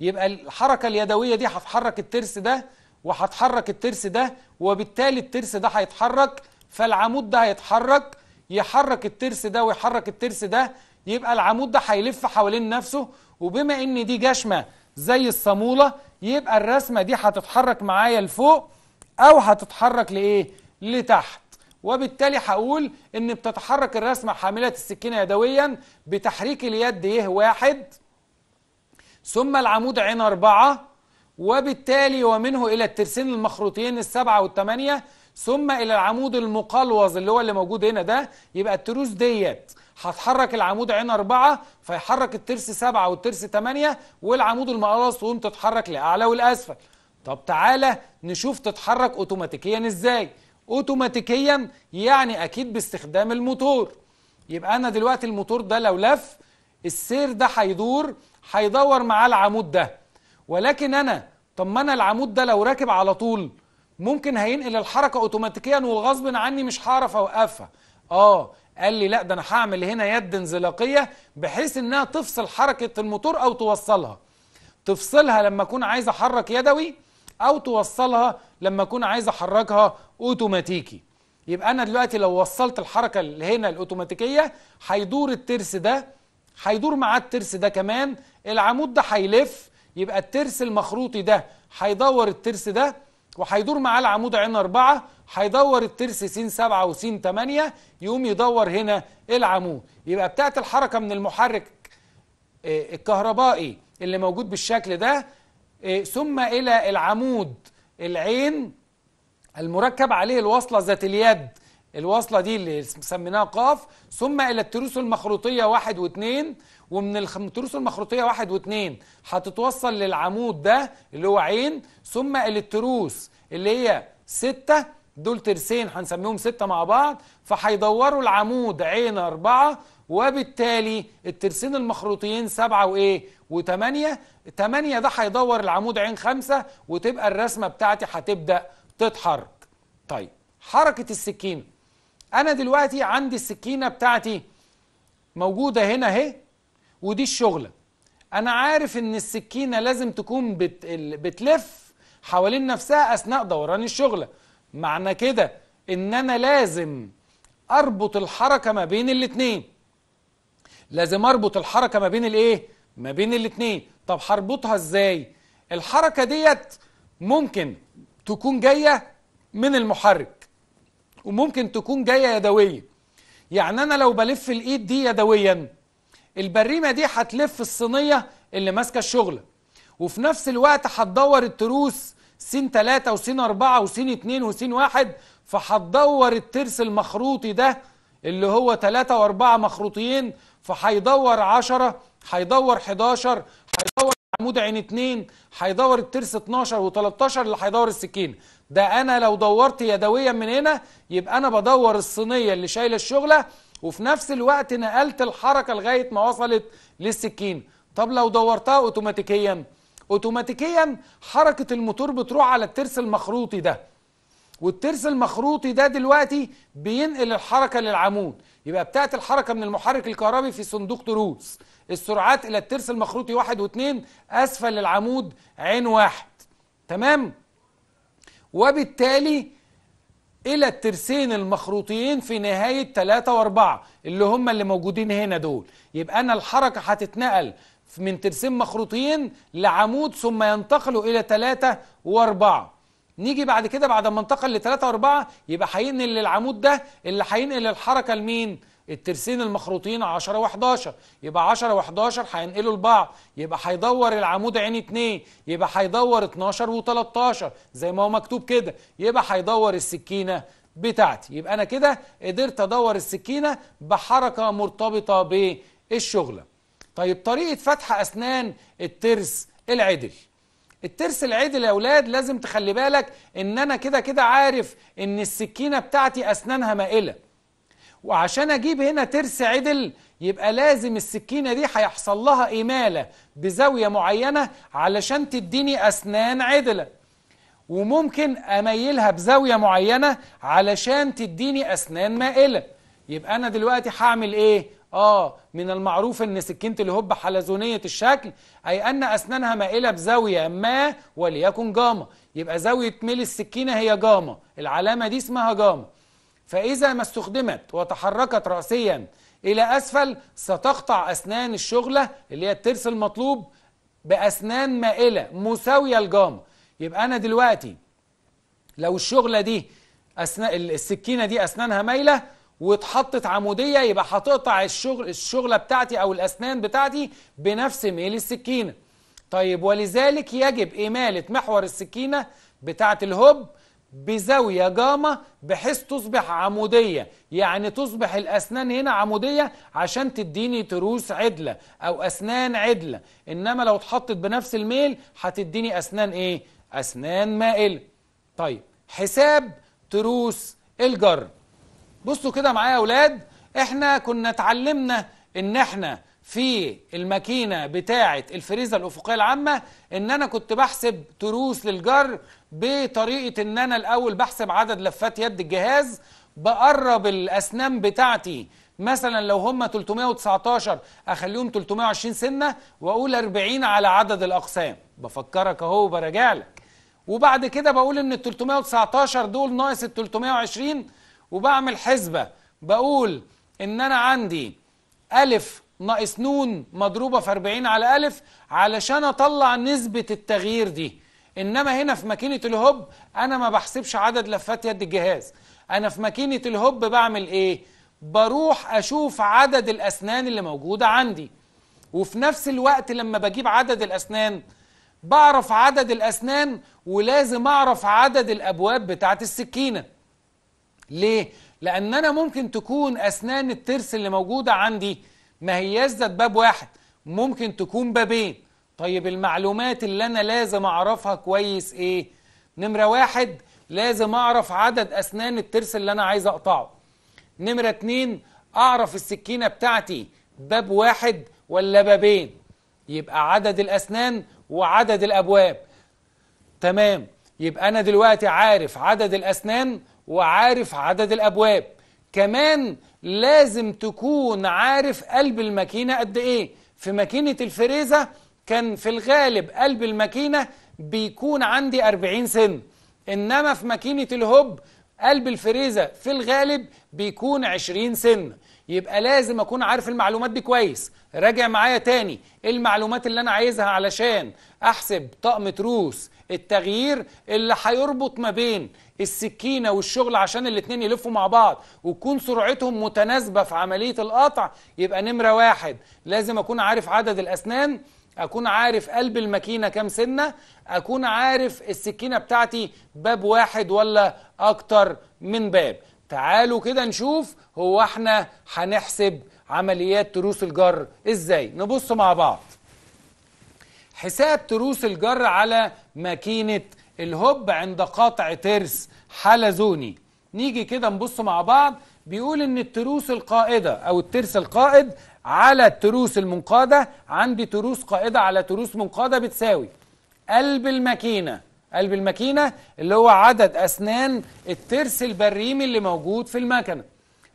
A: يبقى الحركه اليدويه دي هتحرك الترس ده وهتحرك الترس ده وبالتالي الترس ده هيتحرك فالعمود ده هيتحرك يحرك الترس ده ويحرك الترس ده يبقى العمود ده هيلف حوالين نفسه وبما ان دي جشمه زي الصامولة يبقى الرسمة دي هتتحرك معايا لفوق أو هتتحرك لإيه؟ لتحت وبالتالي هقول إن بتتحرك الرسمة حاملة السكينة يدويا بتحريك اليد إيه؟ واحد ثم العمود عين أربعة وبالتالي ومنه إلى الترسين المخروطيين السبعة والثمانية ثم إلى العمود المقلوظ اللي هو اللي موجود هنا ده يبقى التروس ديت هتحرك العمود عين أربعة فيحرك الترس سبعة والترس تمانية والعمود المقراص تقوم تتحرك لأعلى والأسفل طب تعالى نشوف تتحرك أوتوماتيكيا إزاي أوتوماتيكيا يعني أكيد باستخدام الموتور يبقى أنا دلوقتي الموتور ده لو لف السير ده هيدور هيدور معاه العمود ده ولكن أنا طب ما أنا العمود ده لو راكب على طول ممكن هينقل الحركة أوتوماتيكيا وغصب عني مش هعرف أوقفها آه قال لي لا ده انا هعمل هنا يد انزلاقيه بحيث انها تفصل حركه الموتور او توصلها تفصلها لما اكون عايز احرك يدوي او توصلها لما اكون عايز احركها اوتوماتيكي يبقى انا دلوقتي لو وصلت الحركه اللي هنا الاوتوماتيكيه هيدور الترس ده هيدور معاه الترس ده كمان العمود ده هيلف يبقى الترس المخروطي ده هيدور الترس ده وهيدور معاه العمود عين أربعة هيدور الترس س و س تمانية يقوم يدور هنا العمود يبقى بتاعت الحركة من المحرك آه، الكهربائي اللي موجود بالشكل ده آه، ثم إلى العمود العين المركب عليه الوصلة ذات اليد الوصلة دي اللي سميناها قاف ثم إلى التروس المخروطية واحد واثنين ومن التروس المخروطيه واحد واثنين هتتوصل للعمود ده اللي هو عين ثم التروس اللي هي سته دول ترسين هنسميهم سته مع بعض فهيدوروا العمود عين اربعه وبالتالي الترسين المخروطيين سبعة وإيه؟ وثمانيه، ثمانيه ده هيدور العمود عين خمسة وتبقى الرسمة بتاعتي هتبدأ تتحرك طيب حركة السكينة أنا دلوقتي عندي السكينة بتاعتي موجودة هنا أهي ودي الشغلة أنا عارف إن السكينة لازم تكون بت... بتلف حوالين نفسها أثناء دوران الشغلة معنى كده إن أنا لازم أربط الحركة ما بين الاتنين لازم أربط الحركة ما بين الإيه؟ ما بين الاتنين طب هربطها إزاي؟ الحركة ديت ممكن تكون جاية من المحرك وممكن تكون جاية يدوية يعني أنا لو بلف الإيد دي يدوياً البريمه دي هتلف الصينيه اللي ماسكه الشغل وفي نفس الوقت هتدور التروس سين 3 وسين 4 وسين 2 وسين 1 فهتدور الترس المخروطي ده اللي هو 3 و4 مخروطيين فهيدور 10 هيدور 11 هيدور عمود عين 2 هيدور الترس 12 و13 اللي هيدور السكين ده انا لو دورت يدويا من هنا يبقى انا بدور الصينيه اللي شايله الشغله وفي نفس الوقت نقلت الحركة لغاية ما وصلت للسكين طب لو دورتها اوتوماتيكيا اوتوماتيكيا حركة الموتور بتروح على الترس المخروطي ده والترس المخروطي ده دلوقتي بينقل الحركة للعمود يبقى بتاعت الحركة من المحرك الكهربي في صندوق تروس السرعات إلى الترس المخروطي واحد واثنين أسفل العمود عين واحد تمام وبالتالي الى الترسين المخروطيين في نهاية 3 و4 اللي هم اللي موجودين هنا دول يبقى انا الحركة هتتنقل من ترسين مخروطيين لعمود ثم ينتقلوا الى 3 و4 نيجي بعد كده بعد ما انتقل ل 3 و4 يبقى هينقل للعمود ده اللي هينقل الحركة لمين؟ الترسين المخروطين 10 و11 يبقى 10 و11 هينقلوا لبعض يبقى هيدور العمود عين 2 يبقى هيدور 12 و13 زي ما هو مكتوب كده يبقى هيدور السكينه بتاعتي يبقى انا كده قدرت ادور السكينه بحركه مرتبطه بالشغله طيب طريقه فتح اسنان الترس العدل الترس العدل يا اولاد لازم تخلي بالك ان انا كده كده عارف ان السكينه بتاعتي اسنانها مائله وعشان اجيب هنا ترس عدل يبقى لازم السكينة دي هيحصل لها إمالة بزاوية معينة علشان تديني أسنان عدلة وممكن أميلها بزاوية معينة علشان تديني أسنان مائلة يبقى أنا دلوقتي هعمل إيه؟ آه من المعروف أن سكينة الهب حلزونية الشكل أي أن أسنانها مائلة بزاوية ما وليكن جاما يبقى زاوية ميل السكينة هي جاما العلامة دي اسمها جاما فإذا ما استخدمت وتحركت رأسيا إلى أسفل ستقطع أسنان الشغلة اللي هي الترس المطلوب بأسنان مائلة مساوية لجام يبقى أنا دلوقتي لو الشغلة دي أسنا... السكينة دي أسنانها مايلة واتحطت عمودية يبقى هتقطع الشغل الشغلة بتاعتي أو الأسنان بتاعتي بنفس ميل السكينة طيب ولذلك يجب إمالة محور السكينة بتاعة الهب بزاوية جاما بحيث تصبح عمودية يعني تصبح الأسنان هنا عمودية عشان تديني تروس عدلة أو أسنان عدلة إنما لو اتحطت بنفس الميل هتديني أسنان إيه؟ أسنان مائلة طيب حساب تروس الجر بصوا كده معايا يا أولاد إحنا كنا اتعلمنا إن إحنا في الماكينه بتاعه الفريزه الافقيه العامه ان انا كنت بحسب تروس للجر بطريقه ان انا الاول بحسب عدد لفات يد الجهاز بقرب الاسنان بتاعتي مثلا لو هم 319 اخليهم 320 سنه واقول 40 على عدد الاقسام بفكرك اهو وبراجع لك وبعد كده بقول ان ال 319 دول ناقص ال 320 وبعمل حسبه بقول ان انا عندي الف ناقص نون مضروبة في 40 على ألف علشان أطلع نسبة التغيير دي إنما هنا في ماكينة الهوب أنا ما بحسبش عدد لفات يد الجهاز أنا في ماكينة الهوب بعمل إيه؟ بروح أشوف عدد الأسنان اللي موجودة عندي وفي نفس الوقت لما بجيب عدد الأسنان بعرف عدد الأسنان ولازم أعرف عدد الأبواب بتاعة السكينة ليه؟ لأن أنا ممكن تكون أسنان الترس اللي موجودة عندي ما هي ذات باب واحد ممكن تكون بابين طيب المعلومات اللي أنا لازم أعرفها كويس إيه؟ نمرة واحد لازم أعرف عدد أسنان الترس اللي أنا عايز أقطعه نمرة اتنين أعرف السكينة بتاعتي باب واحد ولا بابين يبقى عدد الأسنان وعدد الأبواب تمام يبقى أنا دلوقتي عارف عدد الأسنان وعارف عدد الأبواب كمان لازم تكون عارف قلب الماكينة قد إيه في ماكينة الفريزة كان في الغالب قلب الماكينة بيكون عندي 40 سن إنما في ماكينة الهوب قلب الفريزة في الغالب بيكون 20 سن يبقى لازم أكون عارف المعلومات دي كويس راجع معايا تاني إيه المعلومات اللي أنا عايزها علشان أحسب طقم تروس التغيير اللي هيربط ما بين السكينة والشغل عشان الاتنين يلفوا مع بعض وتكون سرعتهم متناسبة في عملية القطع يبقى نمرة واحد لازم أكون عارف عدد الأسنان اكون عارف قلب الماكينه كام سنه اكون عارف السكينه بتاعتي باب واحد ولا اكتر من باب تعالوا كده نشوف هو احنا هنحسب عمليات تروس الجر ازاي نبص مع بعض حساب تروس الجر على ماكينة الهوب عند قطع ترس حلزوني نيجي كده نبص مع بعض بيقول ان التروس القائدة او الترس القائد على التروس المنقادة عندي تروس قائدة على تروس منقادة بتساوي قلب الماكينة قلب الماكينة اللي هو عدد أسنان الترس البريمي اللي موجود في المكنة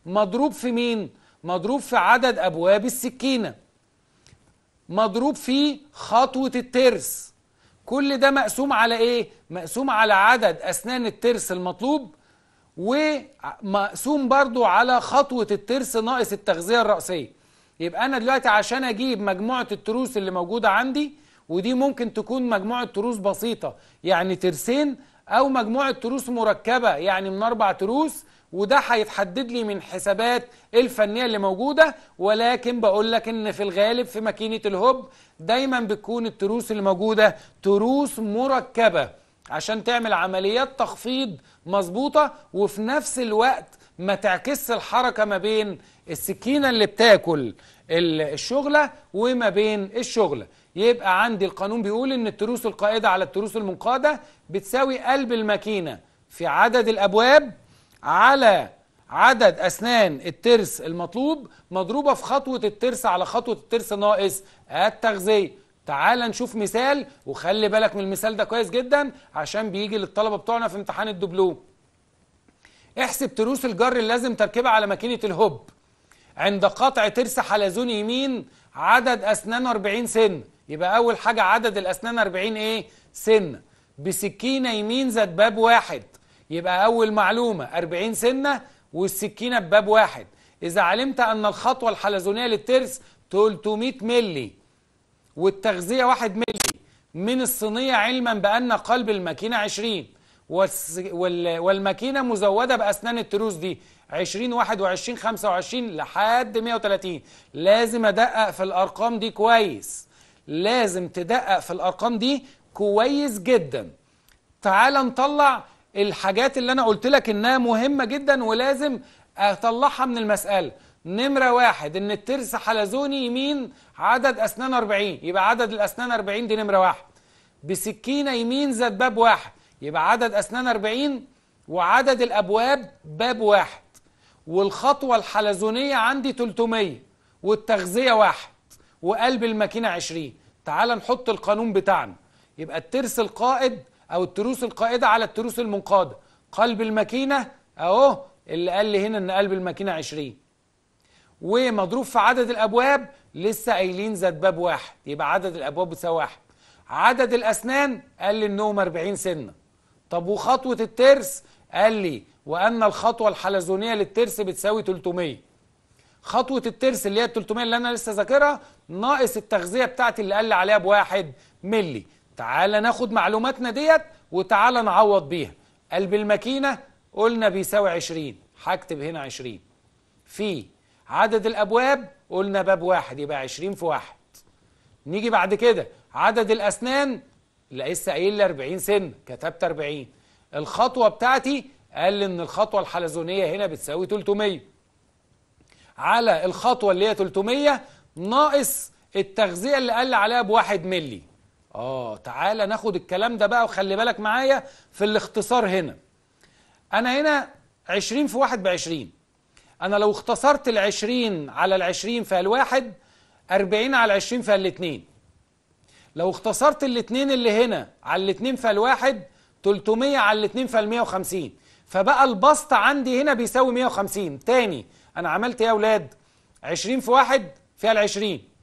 A: مضروب في مين؟ مضروب في عدد أبواب السكينة مضروب في خطوة الترس كل ده مقسوم على ايه؟ مقسوم على عدد أسنان الترس المطلوب ومقسوم برضو على خطوة الترس ناقص التغذية الرأسية يبقى أنا دلوقتي عشان أجيب مجموعة التروس اللي موجودة عندي ودي ممكن تكون مجموعة تروس بسيطة يعني ترسين أو مجموعة تروس مركبة يعني من أربع تروس وده هيتحدد لي من حسابات الفنيه اللي موجوده ولكن بقول لك ان في الغالب في ماكينه الهوب دايما بتكون التروس اللي موجوده تروس مركبه عشان تعمل عمليات تخفيض مظبوطه وفي نفس الوقت ما تعكسش الحركه ما بين السكينه اللي بتاكل الشغله وما بين الشغله يبقى عندي القانون بيقول ان التروس القائده على التروس المنقاده بتساوي قلب الماكينه في عدد الابواب على عدد أسنان الترس المطلوب مضروبة في خطوة الترس على خطوة الترس ناقص التغذية تعال نشوف مثال وخلي بالك من المثال ده كويس جدا عشان بيجي للطلبة بتوعنا في امتحان الدبلوم احسب تروس الجر اللازم تركيبها على ماكينة الهوب عند قطع ترس حلزون يمين عدد أسنان 40 سن يبقى أول حاجة عدد الأسنان 40 إيه؟ سن بسكينة يمين ذات باب واحد يبقى أول معلومة 40 سنة والسكينة بباب واحد إذا علمت أن الخطوة الحلزونية للترس 300 ملي والتغذية 1 ملي من الصينية علما بأن قلب الماكينة 20 والماكينة مزودة بأسنان التروس دي 20 21 25 لحد 130 لازم أدقق في الأرقام دي كويس لازم تدقق في الأرقام دي كويس جدا تعال نطلع الحاجات اللي أنا قلت لك إنها مهمة جدا ولازم أطلعها من المسألة نمرة واحد إن الترس حلزوني يمين عدد أسنان 40 يبقى عدد الأسنان 40 دي نمرة واحد بسكينة يمين ذات باب واحد يبقى عدد أسنان 40 وعدد الأبواب باب واحد والخطوة الحلزونية عندي 300 والتغذية واحد وقلب الماكينة 20 تعال نحط القانون بتاعنا يبقى الترس القائد أو التروس القائدة على التروس المنقادة قلب الماكينة أهو اللي قال لي هنا إن قلب الماكينة 20 ومضروب في عدد الأبواب لسه قايلين زاد باب واحد يبقى عدد الأبواب بتساوي واحد عدد الأسنان قال لي إنهم 40 سنة طب وخطوة الترس قال لي وأن الخطوة الحلزونية للترس بتساوي 300 خطوة الترس اللي هي 300 اللي أنا لسه ذاكرها ناقص التغذية بتاعتي اللي قال لي عليها بواحد ملي تعالى ناخد معلوماتنا ديت وتعالى نعوض بيها قلب الماكينة قلنا بيساوي 20 هكتب هنا 20 في عدد الأبواب قلنا باب واحد يبقى 20 في واحد نيجي بعد كده عدد الأسنان لسه قايل لي 40 سن كتبت 40 الخطوة بتاعتي قال لي إن الخطوة الحلزونية هنا بتساوي 300 على الخطوة اللي هي 300 ناقص التغذية اللي قال لي عليها بواحد ملي اه تعالى ناخد الكلام ده بقى وخلي بالك معايا في الاختصار هنا انا هنا 20 في واحد بعشرين انا لو اختصرت العشرين على العشرين في الواحد 40 على 20 في الاتنين لو اختصرت الاتنين اللي هنا على الاتنين في الواحد 300 على الاتنين في 150 فبقى البسط عندي هنا بيساوي 150 تاني انا عملت ايه يا اولاد 20 في واحد فيها العشرين 20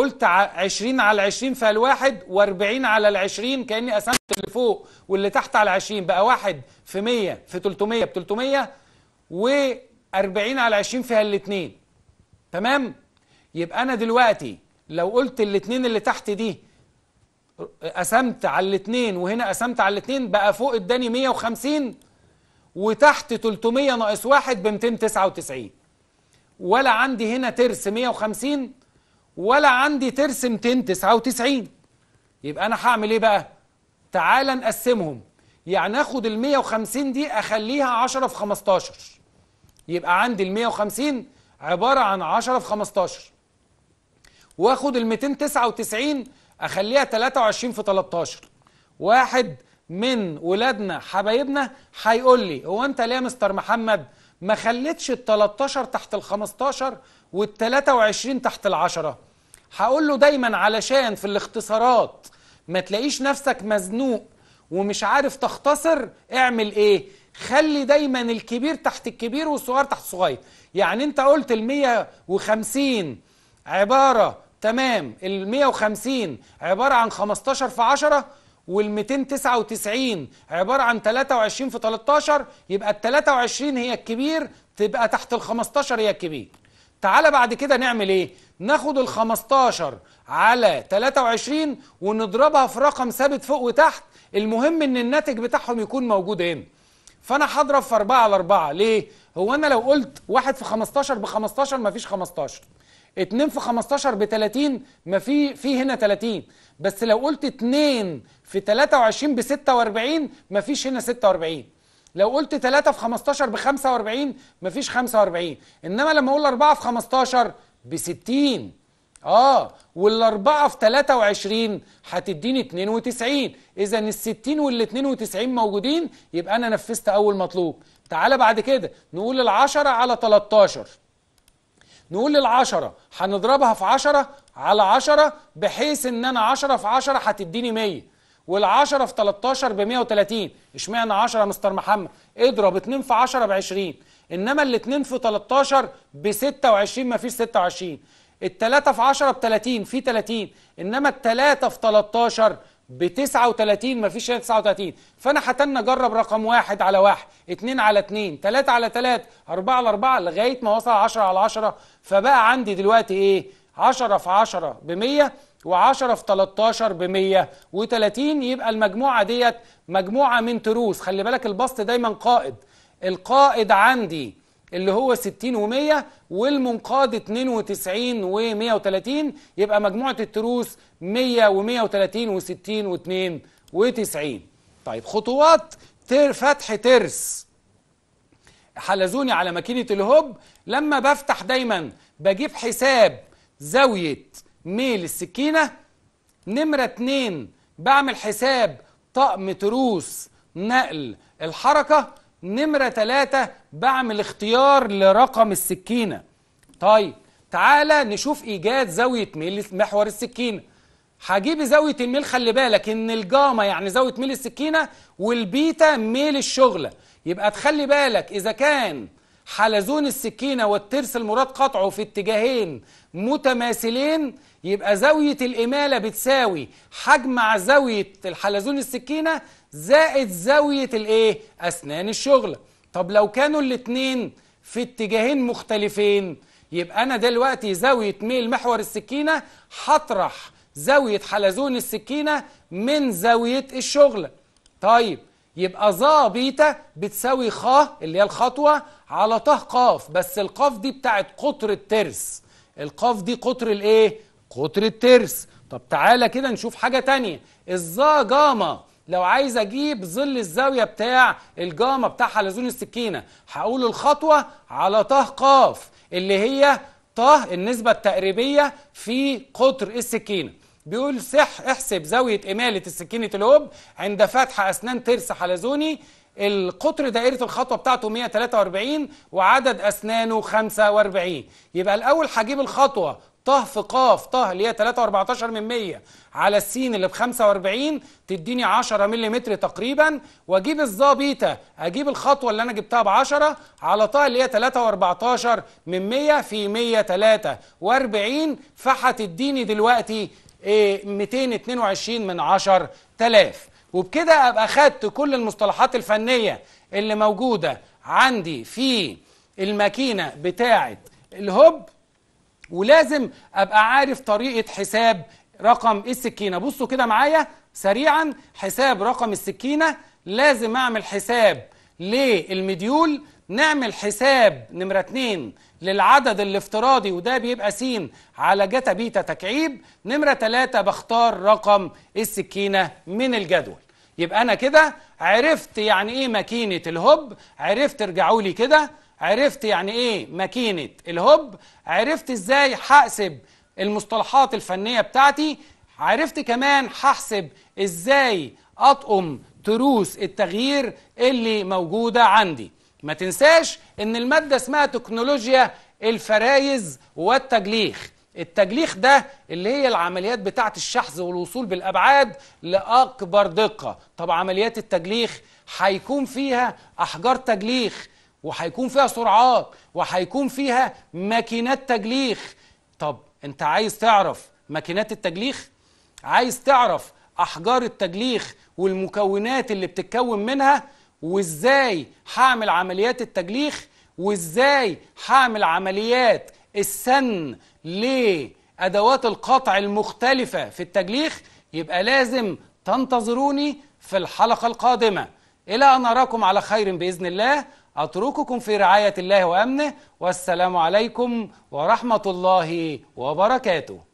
A: قلت 20 على 20 فقال الواحد و40 على ال 20 كاني قسمت اللي فوق واللي تحت على 20 بقى 1 في 100 في 300 ب 300 و40 على 20 فيها الاثنين تمام يبقى انا دلوقتي لو قلت الاثنين اللي تحت دي قسمت على الاثنين وهنا قسمت على الاثنين بقى فوق اداني 150 وتحت 300 ناقص واحد ب 299 ولا عندي هنا ترس 150 ولا عندي ترس 299 يبقى انا هعمل ايه بقى تعال نقسمهم يعني اخد ال 150 دي اخليها 10 في 15 يبقى عندي ال 150 عباره عن 10 في 15 واخد ال 299 اخليها 23 في 13 واحد من ولادنا حبايبنا هيقول لي هو انت ليه يا مستر محمد ما خليتش ال 13 تحت ال 15 وال 23 تحت ال 10 هقول له دايما علشان في الاختصارات ما تلاقيش نفسك مزنوق ومش عارف تختصر اعمل ايه خلي دايما الكبير تحت الكبير والصغير تحت الصغير يعني انت قلت ال 150 عباره تمام ال 150 عباره عن 15 في 10 وال 299 عباره عن 23 في 13 يبقى ال 23 هي الكبير تبقى تحت ال 15 هي الكبير تعالى بعد كده نعمل ايه ناخد ال 15 على 23 ونضربها في رقم ثابت فوق وتحت المهم ان الناتج بتاعهم يكون موجود هنا فانا هضرب في 4 على 4 ليه هو انا لو قلت 1 في 15 ب 15 مفيش 15 2 في 15 ب 30 ما في في هنا 30 بس لو قلت 2 في 23 ب 46 مفيش هنا 46 لو قلت 3 في 15 ب 45 مفيش 45 انما لما اقول 4 في 15 ب 60 اه والاربعه في 23 هتديني 92 اذا ال 60 وال 92 موجودين يبقى انا نفذت اول مطلوب تعالى بعد كده نقول 10 على 13 نقول 10 هنضربها في 10 على 10 بحيث ان انا 10 في 10 هتديني 100 وال10 في 13 ب 130 اشمعنى 10 يا مستر محمد اضرب 2 في 10 ب 20 انما ال2 في 13 ب 26 ما فيش 26 ال3 في 10 ب 30 في 30 انما ال3 في 13 ب 39 ما فيش 39 فانا حتنى اجرب رقم واحد على واحد 2 على 2 3 على 3 اربعة على اربعة لغاية ما وصل 10 على 10 فبقى عندي دلوقتي ايه 10 في 10 ب 100 و10 في 13 ب 130 يبقى المجموعة ديت مجموعة من تروس خلي بالك البسط دايما قائد القائد عندي اللي هو 60 و100 والمنقاد 92 و130 يبقى مجموعة التروس 100 و130 و60 و 92 و90 طيب خطوات تر فتح ترس حلزوني على ماكينة الهوب لما بفتح دايما بجيب حساب زاوية ميل السكينة نمرة اتنين بعمل حساب طقم تروس نقل الحركة نمرة تلاتة بعمل اختيار لرقم السكينة طيب تعالى نشوف إيجاد زاوية ميل محور السكينة هجيب زاوية الميل خلي بالك إن الجاما يعني زاوية ميل السكينة والبيتا ميل الشغلة يبقى تخلي بالك إذا كان حلزون السكينة والترس المراد قطعه في اتجاهين متماثلين يبقى زاوية الإمالة بتساوي حجم مع زاوية الحلزون السكينة زائد زاوية الإيه؟ أسنان الشغلة طب لو كانوا الاتنين في اتجاهين مختلفين يبقى أنا دلوقتي زاوية ميل محور السكينة هطرح زاوية حلزون السكينة من زاوية الشغلة طيب يبقى ظا بيتا بتساوي خ اللي هي الخطوة على ط ق بس القاف دي بتاعت قطر الترس القاف دي قطر الايه؟ قطر الترس طب تعالى كده نشوف حاجة تانية الظا جاما لو عايز اجيب ظل الزاوية بتاع الجاما بتاع حلزون السكينة هقول الخطوة على طه قاف اللي هي طه النسبة التقريبية في قطر السكينة بيقول صح احسب زاوية إمالة السكينة الهوب عند فتح أسنان ترس حلزوني القطر دائرة الخطوة بتاعته 143 وعدد أسنانه 45 يبقى الأول هجيب الخطوة طه في قاف طه اللي هي 3.14 من 100 على السين اللي ب 45 تديني 10 ملم تقريبا واجيب الظا بيتا اجيب الخطوه اللي انا جبتها ب 10 على طه اللي هي 3.14 من 100 في 143 فهتديني دلوقتي 222 آه، من 10000 وبكده ابقى خدت كل المصطلحات الفنيه اللي موجوده عندي في الماكينه بتاعه الهوب ولازم ابقى عارف طريقه حساب رقم السكينه بصوا كده معايا سريعا حساب رقم السكينه لازم اعمل حساب للمديول نعمل حساب نمرة 2 للعدد الافتراضي وده بيبقى س على جتا بيتا تكعيب نمرة 3 بختار رقم السكينة من الجدول يبقى أنا كده عرفت يعني إيه ماكينة الهب عرفت ارجعوا لي كده عرفت يعني ايه ماكينه الهوب عرفت ازاي هحسب المصطلحات الفنيه بتاعتي عرفت كمان هحسب ازاي اطقم تروس التغيير اللي موجوده عندي ما تنساش ان الماده اسمها تكنولوجيا الفرايز والتجليخ التجليخ ده اللي هي العمليات بتاعه الشحذ والوصول بالابعاد لاكبر دقه طب عمليات التجليخ هيكون فيها احجار تجليخ وهيكون فيها سرعات وهيكون فيها ماكينات تجليخ طب انت عايز تعرف ماكينات التجليخ عايز تعرف احجار التجليخ والمكونات اللي بتتكون منها وازاي هعمل عمليات التجليخ وازاي هعمل عمليات السن لادوات القطع المختلفه في التجليخ يبقى لازم تنتظروني في الحلقه القادمه الى ان اراكم على خير باذن الله أترككم في رعاية الله وأمنه والسلام عليكم ورحمة الله وبركاته